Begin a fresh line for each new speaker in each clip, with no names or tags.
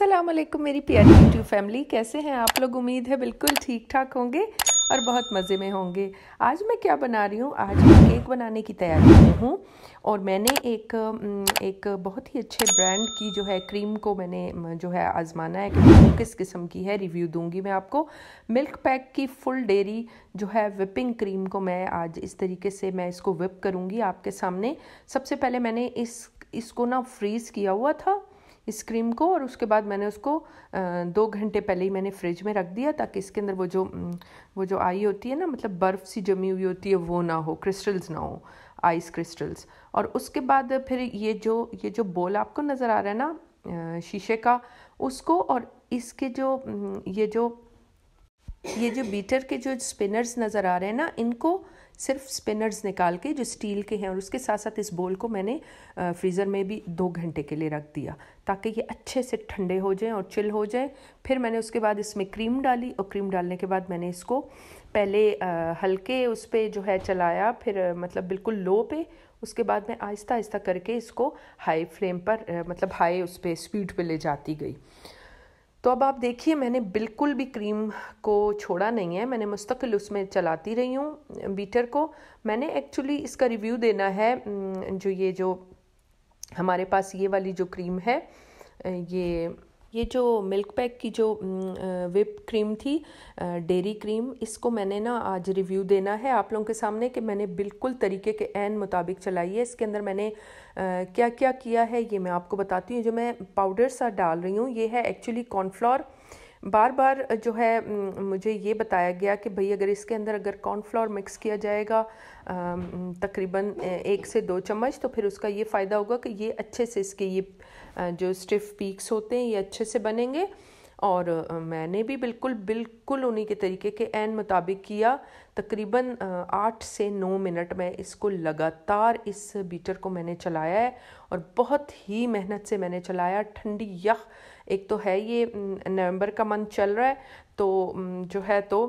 असलम मेरी प्यारी YouTube family कैसे हैं आप लोग उम्मीद है बिल्कुल ठीक ठाक होंगे और बहुत मज़े में होंगे आज मैं क्या बना रही हूँ आज मैं केक बनाने की तैयारी में हूँ और मैंने एक एक बहुत ही अच्छे ब्रांड की जो है क्रीम को मैंने जो है आज़माना है कि वो किस किस्म की है रिव्यू दूंगी मैं आपको मिल्क पैक की फुल डेरी जो है विपिंग क्रीम को मैं आज इस तरीके से मैं इसको विप करूँगी आपके सामने सबसे पहले मैंने इस इसको ना फ्रीज़ किया हुआ था इस क्रीम को और उसके बाद मैंने उसको दो घंटे पहले ही मैंने फ्रिज में रख दिया ताकि इसके अंदर वो जो वो जो आई होती है ना मतलब बर्फ़ सी जमी हुई होती है वो ना हो क्रिस्टल्स ना हो आइस क्रिस्टल्स और उसके बाद फिर ये जो ये जो बोल आपको नज़र आ रहा है ना शीशे का उसको और इसके जो ये जो ये जो बीटर के जो स्पिनर्स नज़र आ रहे हैं ना इनको सिर्फ स्पिनर्स निकाल के जो स्टील के हैं और उसके साथ साथ इस बोल को मैंने फ्रीज़र में भी दो घंटे के लिए रख दिया ताकि ये अच्छे से ठंडे हो जाएँ और चिल हो जाए फिर मैंने उसके बाद इसमें क्रीम डाली और क्रीम डालने के बाद मैंने इसको पहले हल्के उस पर जो है चलाया फिर मतलब बिल्कुल लो पे उसके बाद मैं आहिस्ता आहिस्ता करके इसको हाई फ्लेम पर मतलब हाई उस पर स्पीड पर ले जाती गई तो अब आप देखिए मैंने बिल्कुल भी क्रीम को छोड़ा नहीं है मैंने मुस्तकिल उसमें चलाती रही हूँ बीटर को मैंने एक्चुअली इसका रिव्यू देना है जो ये जो हमारे पास ये वाली जो क्रीम है ये ये जो मिल्क पैक की जो विप क्रीम थी डेरी क्रीम इसको मैंने ना आज रिव्यू देना है आप लोगों के सामने कि मैंने बिल्कुल तरीके के एन मुताबिक चलाई है इसके अंदर मैंने क्या क्या किया है ये मैं आपको बताती हूँ जो मैं पाउडर सा डाल रही हूँ ये है एक्चुअली कॉर्नफ्लोर बार बार जो है मुझे ये बताया गया कि भाई अगर इसके अंदर अगर कॉर्नफ्लावर मिक्स किया जाएगा तकरीबन एक से दो चम्मच तो फिर उसका ये फ़ायदा होगा कि ये अच्छे से इसके ये जो स्टिफ पीक्स होते हैं ये अच्छे से बनेंगे और मैंने भी बिल्कुल बिल्कुल उन्हीं के तरीके के एन मुताबिक किया तकरीबन आठ से नौ मिनट में इसको लगातार इस बीटर को मैंने चलाया है और बहुत ही मेहनत से मैंने चलाया ठंडी यख एक तो है ये नवंबर का मंथ चल रहा है तो जो है तो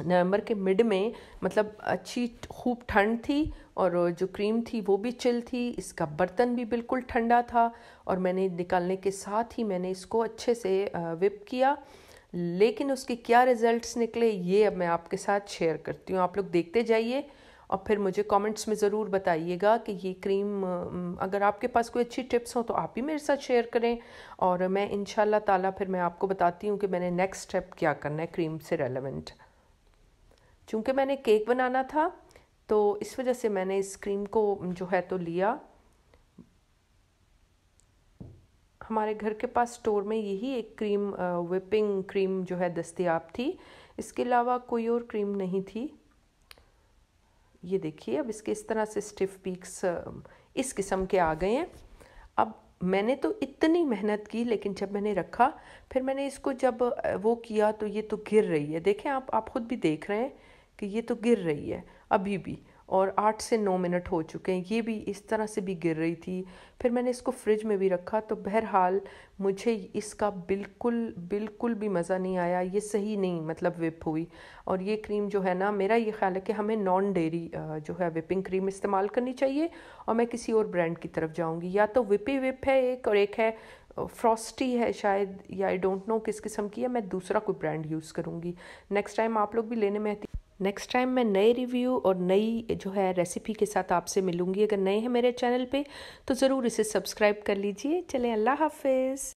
नवंबर के मिड में मतलब अच्छी खूब ठंड थी और जो क्रीम थी वो भी चिल थी इसका बर्तन भी बिल्कुल ठंडा था और मैंने निकालने के साथ ही मैंने इसको अच्छे से विप किया लेकिन उसके क्या रिजल्ट्स निकले ये अब मैं आपके साथ शेयर करती हूँ आप लोग देखते जाइए और फिर मुझे कमेंट्स में ज़रूर बताइएगा कि ये क्रीम अगर आपके पास कोई अच्छी टिप्स हो तो आप भी मेरे साथ शेयर करें और मैं इन ताला फिर मैं आपको बताती हूँ कि मैंने नेक्स्ट स्टेप क्या करना है क्रीम से रेलेवेंट चूँकि मैंने केक बनाना था तो इस वजह से मैंने इस क्रीम को जो है तो लिया हमारे घर के पास स्टोर में यही एक क्रीम विपिंग क्रीम जो है दस्तियाब थी इसके अलावा कोई और क्रीम नहीं थी ये देखिए अब इसके इस तरह से स्टिफ पीक्स इस किस्म के आ गए हैं अब मैंने तो इतनी मेहनत की लेकिन जब मैंने रखा फिर मैंने इसको जब वो किया तो ये तो गिर रही है देखें आप आप खुद भी देख रहे हैं कि ये तो गिर रही है अभी भी और आठ से नौ मिनट हो चुके हैं ये भी इस तरह से भी गिर रही थी फिर मैंने इसको फ्रिज में भी रखा तो बहरहाल मुझे इसका बिल्कुल बिल्कुल भी मज़ा नहीं आया ये सही नहीं मतलब विप हुई और ये क्रीम जो है ना मेरा ये ख्याल है कि हमें नॉन डेरी जो है विपिंग क्रीम इस्तेमाल करनी चाहिए और मैं किसी और ब्रांड की तरफ जाऊँगी या तो विपी विप है एक और एक है फ्रॉस्टी है शायद या आई डोंट नो किस किस्म की है मैं दूसरा कोई ब्रांड यूज़ करूँगी नेक्स्ट टाइम आप लोग भी लेने में आती नेक्स्ट टाइम मैं नए रिव्यू और नई जो है रेसिपी के साथ आपसे मिलूंगी अगर नए हैं मेरे चैनल पे तो ज़रूर इसे सब्सक्राइब कर लीजिए चलें अल्लाह हाफिज़